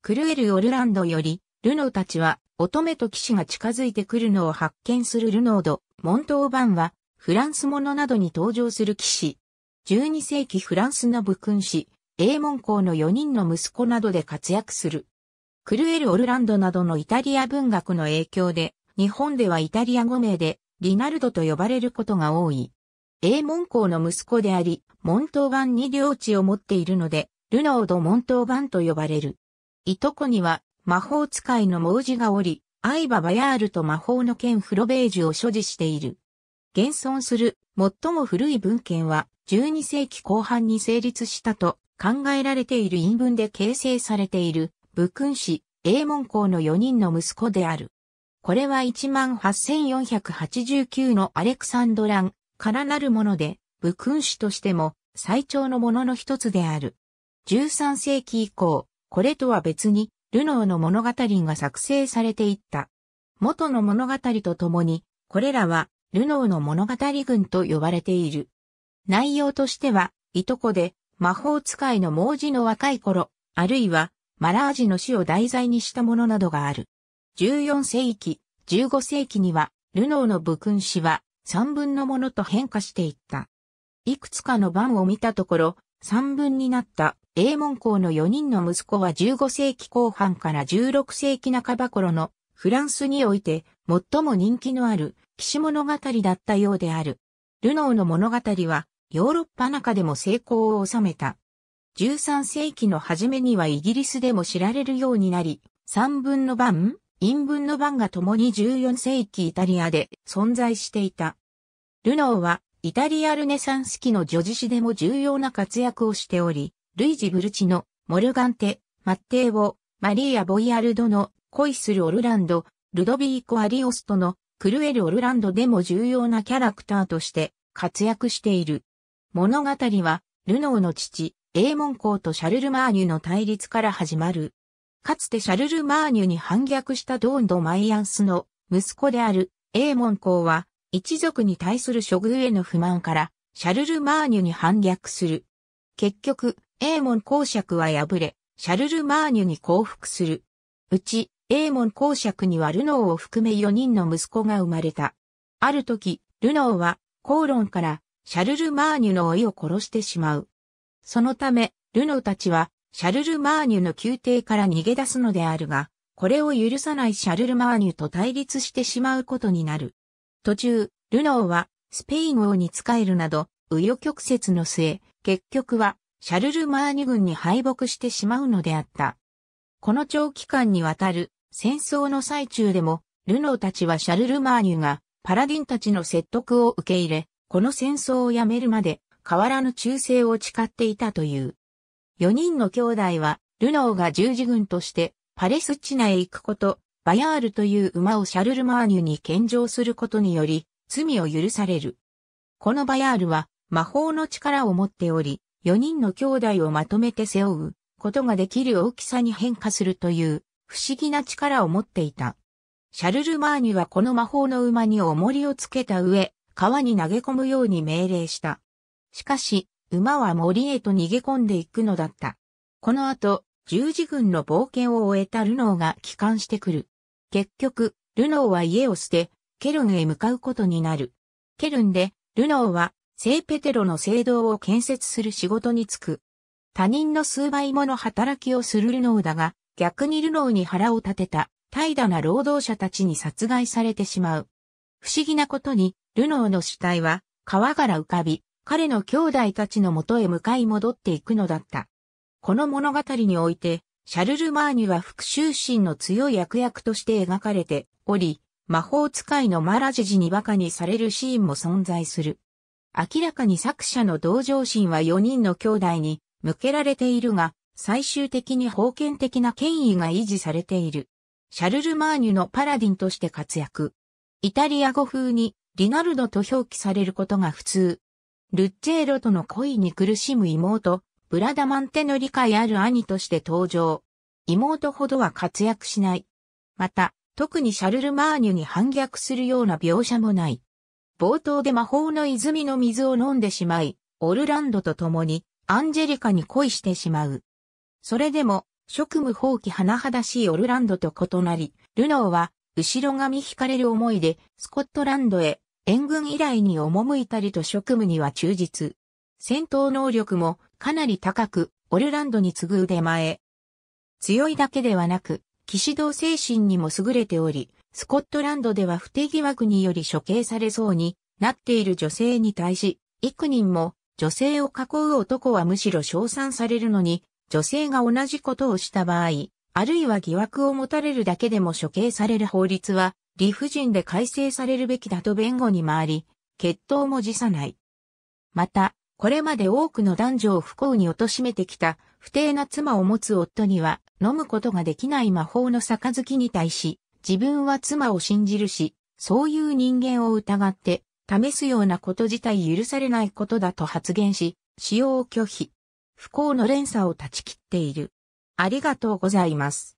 クルエル・オルランドより、ルノーたちは、乙女と騎士が近づいてくるのを発見するルノード、モントーバンは、フランスものなどに登場する騎士。12世紀フランスの武勲士、英ン公の4人の息子などで活躍する。クルエル・オルランドなどのイタリア文学の影響で、日本ではイタリア語名で、リナルドと呼ばれることが多い。英ン公の息子であり、モントーバンに領地を持っているので、ルノード・モントーバンと呼ばれる。いとこには、魔法使いの文字がおり、相葉バヤールと魔法の剣フロベージュを所持している。現存する最も古い文献は12世紀後半に成立したと考えられている韻文で形成されている武君子、英文公の4人の息子である。これは18,489のアレクサンドランからなるもので、武君子としても最長のものの一つである。13世紀以降、これとは別に、ルノーの物語が作成されていった。元の物語とともに、これらは、ルノーの物語群と呼ばれている。内容としては、いとこで、魔法使いの盲字の若い頃、あるいは、マラージの死を題材にしたものなどがある。14世紀、15世紀には、ルノーの武君詩は、三分のものと変化していった。いくつかの版を見たところ、三分になった英門校の4人の息子は15世紀後半から16世紀半ば頃のフランスにおいて最も人気のある騎士物語だったようである。ルノーの物語はヨーロッパ中でも成功を収めた。13世紀の初めにはイギリスでも知られるようになり、三分の番、陰分の番が共に14世紀イタリアで存在していた。ルノーはイタリアルネサンス期の叙事詩でも重要な活躍をしており、ルイジ・ブルチのモルガンテ、マッテーボ、マリーア・ボイアルドの恋するオルランド、ルドビーコ・アリオストのクルエル・オルランドでも重要なキャラクターとして活躍している。物語は、ルノーの父、エーモン公とシャルル・マーニュの対立から始まる。かつてシャルル・マーニュに反逆したドーンド・マイアンスの息子であるエーモン公は一族に対する処遇への不満から、シャルル・マーニュに反逆する。結局、エーモン公爵は敗れ、シャルル・マーニュに降伏する。うち、エーモン公爵にはルノーを含め4人の息子が生まれた。ある時、ルノーは、口論から、シャルル・マーニュの老いを殺してしまう。そのため、ルノーたちは、シャルル・マーニュの宮廷から逃げ出すのであるが、これを許さないシャルル・マーニュと対立してしまうことになる。途中、ルノーはスペイン王に仕えるなど、紆余曲折の末、結局はシャルルマーニュ軍に敗北してしまうのであった。この長期間にわたる戦争の最中でも、ルノーたちはシャルルマーニュがパラディンたちの説得を受け入れ、この戦争をやめるまで変わらぬ忠誠を誓っていたという。4人の兄弟は、ルノーが十字軍としてパレスチナへ行くこと、バヤールという馬をシャルルマーニュに献上することにより、罪を許される。このバヤールは魔法の力を持っており、4人の兄弟をまとめて背負うことができる大きさに変化するという不思議な力を持っていた。シャルルマーニュはこの魔法の馬に重りをつけた上、川に投げ込むように命令した。しかし、馬は森へと逃げ込んでいくのだった。この後、十字軍の冒険を終えたルノーが帰還してくる。結局、ルノーは家を捨て、ケルンへ向かうことになる。ケルンで、ルノーは、聖ペテロの聖堂を建設する仕事に就く。他人の数倍もの働きをするルノーだが、逆にルノーに腹を立てた、怠惰な労働者たちに殺害されてしまう。不思議なことに、ルノーの死体は、川から浮かび、彼の兄弟たちの元へ向かい戻っていくのだった。この物語において、シャルル・マーニュは復讐心の強い悪役として描かれており、魔法使いのマラジジに馬鹿にされるシーンも存在する。明らかに作者の同情心は4人の兄弟に向けられているが、最終的に封建的な権威が維持されている。シャルル・マーニュのパラディンとして活躍。イタリア語風にリナルドと表記されることが普通。ルッチェーロとの恋に苦しむ妹、ブラダマンテの理解ある兄として登場。妹ほどは活躍しない。また、特にシャルル・マーニュに反逆するような描写もない。冒頭で魔法の泉の水を飲んでしまい、オルランドと共にアンジェリカに恋してしまう。それでも、職務放棄甚だしいオルランドと異なり、ルノーは、後ろ髪惹かれる思いで、スコットランドへ、援軍依頼に赴いたりと職務には忠実。戦闘能力も、かなり高く、オルランドに次ぐ腕前。強いだけではなく、騎士道精神にも優れており、スコットランドでは不手惑により処刑されそうになっている女性に対し、幾人も女性を囲う男はむしろ称賛されるのに、女性が同じことをした場合、あるいは疑惑を持たれるだけでも処刑される法律は、理不尽で改正されるべきだと弁護に回り、決闘も辞さない。また、これまで多くの男女を不幸に貶めてきた不定な妻を持つ夫には飲むことができない魔法の杯に対し自分は妻を信じるし、そういう人間を疑って試すようなこと自体許されないことだと発言し、使用を拒否。不幸の連鎖を断ち切っている。ありがとうございます。